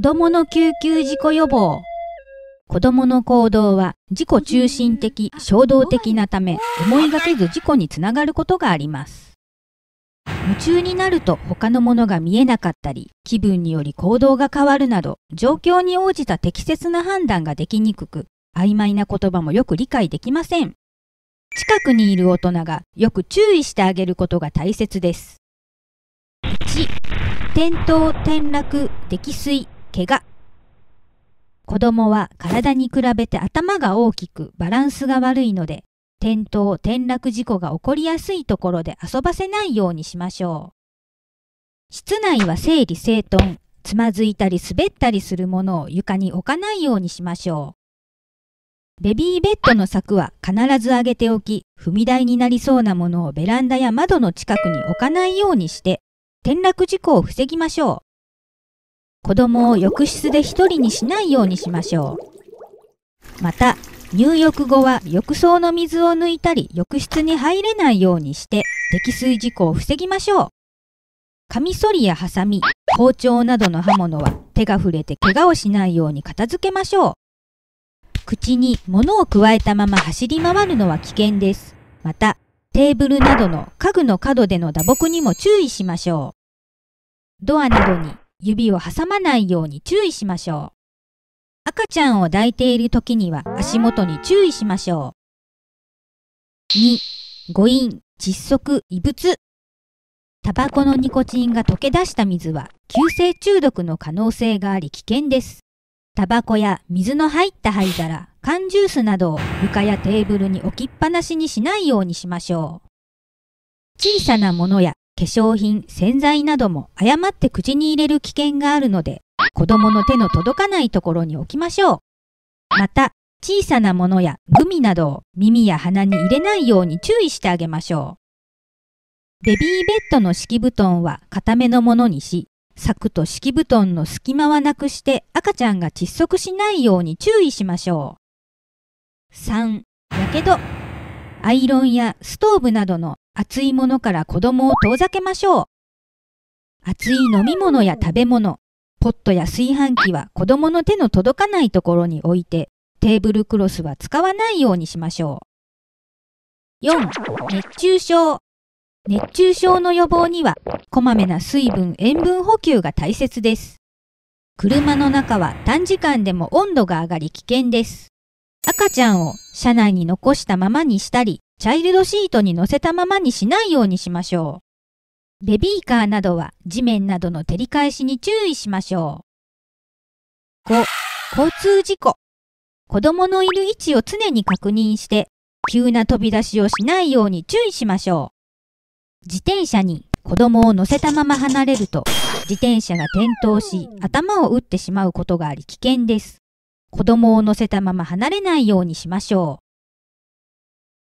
子供の救急事故予防。子供の行動は自己中心的、衝動的なため、思いがけず事故につながることがあります。夢中になると他のものが見えなかったり、気分により行動が変わるなど、状況に応じた適切な判断ができにくく、曖昧な言葉もよく理解できません。近くにいる大人がよく注意してあげることが大切です。1、転倒、転落、溺水、怪我。子供は体に比べて頭が大きくバランスが悪いので、転倒、転落事故が起こりやすいところで遊ばせないようにしましょう。室内は整理整頓、つまずいたり滑ったりするものを床に置かないようにしましょう。ベビーベッドの柵は必ず上げておき、踏み台になりそうなものをベランダや窓の近くに置かないようにして、転落事故を防ぎましょう。子供を浴室で一人にしないようにしましょう。また、入浴後は浴槽の水を抜いたり浴室に入れないようにして溺水事故を防ぎましょう。カミソリやハサミ、包丁などの刃物は手が触れて怪我をしないように片付けましょう。口に物を加えたまま走り回るのは危険です。また、テーブルなどの家具の角での打撲にも注意しましょう。ドアなどに指を挟まないように注意しましょう。赤ちゃんを抱いている時には足元に注意しましょう。2、誤飲、窒息、異物。タバコのニコチンが溶け出した水は急性中毒の可能性があり危険です。タバコや水の入った灰皿、缶ジュースなどを床やテーブルに置きっぱなしにしないようにしましょう。小さなものや化粧品、洗剤なども誤って口に入れる危険があるので、子供の手の届かないところに置きましょう。また、小さなものやグミなどを耳や鼻に入れないように注意してあげましょう。ベビーベッドの敷布団は固めのものにし、柵と敷布団の隙間はなくして赤ちゃんが窒息しないように注意しましょう。3. やけどアイロンやストーブなどの熱いものから子供を遠ざけましょう。熱い飲み物や食べ物、ポットや炊飯器は子供の手の届かないところに置いて、テーブルクロスは使わないようにしましょう。4、熱中症。熱中症の予防には、こまめな水分、塩分補給が大切です。車の中は短時間でも温度が上がり危険です。赤ちゃんを車内に残したままにしたり、チャイルドシートに乗せたままにしないようにしましょう。ベビーカーなどは地面などの照り返しに注意しましょう。5、交通事故。子供のいる位置を常に確認して、急な飛び出しをしないように注意しましょう。自転車に子供を乗せたまま離れると、自転車が転倒し、頭を打ってしまうことがあり危険です。子供を乗せたまま離れないようにしましょう。